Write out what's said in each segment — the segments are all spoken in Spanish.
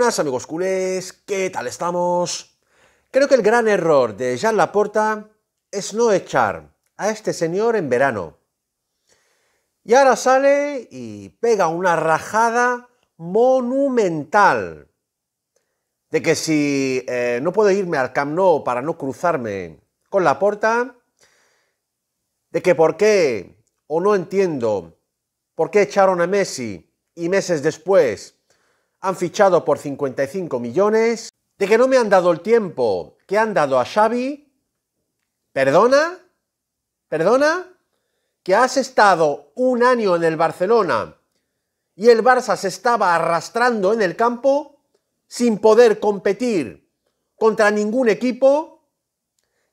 buenas amigos culés, ¿qué tal estamos? Creo que el gran error de Jean Laporta es no echar a este señor en verano. Y ahora sale y pega una rajada monumental de que si eh, no puedo irme al Camp Nou para no cruzarme con Laporta, de que por qué o no entiendo por qué echaron a Messi y meses después han fichado por 55 millones, de que no me han dado el tiempo que han dado a Xavi. ¿Perdona? ¿Perdona? Que has estado un año en el Barcelona y el Barça se estaba arrastrando en el campo sin poder competir contra ningún equipo,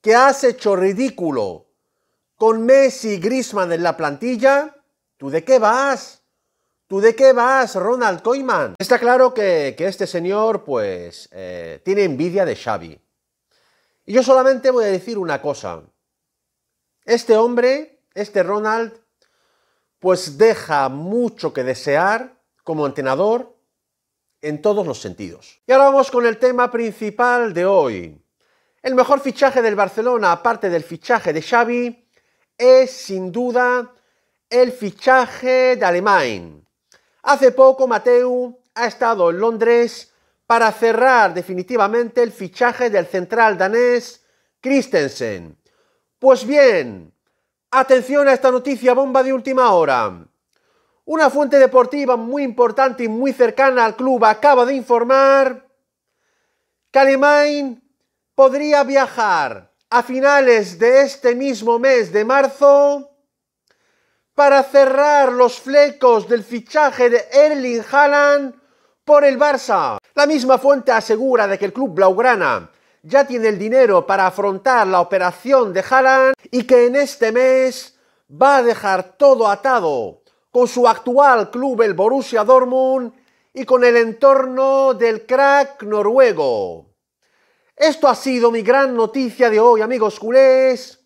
que has hecho ridículo con Messi y Griezmann en la plantilla, ¿tú de qué vas? ¿Tú de qué vas, Ronald Koeman? Está claro que, este señor, pues, eh, tiene envidia de Xavi. Y yo solamente voy a decir una cosa. Este hombre, este Ronald, pues deja mucho que desear como entrenador en todos los sentidos. Y ahora vamos con el tema principal de hoy. El mejor fichaje del Barcelona, aparte del fichaje de Xavi, es sin duda el fichaje de Alemán. Hace poco Mateu ha estado en Londres para cerrar definitivamente el fichaje del central danés Christensen. Pues bien, atención a esta noticia bomba de última hora. Una fuente deportiva muy importante y muy cercana al club acaba de informar que Alemán podría viajar a finales de este mismo mes de marzo para cerrar los flecos del fichaje de Erling Haaland por el Barça. La misma fuente asegura de que el club blaugrana ya tiene el dinero para afrontar la operación de Haaland y que en este mes va a dejar todo atado con su actual club el Borussia Dortmund y con el entorno del crack noruego. Esto ha sido mi gran noticia de hoy, amigos culés.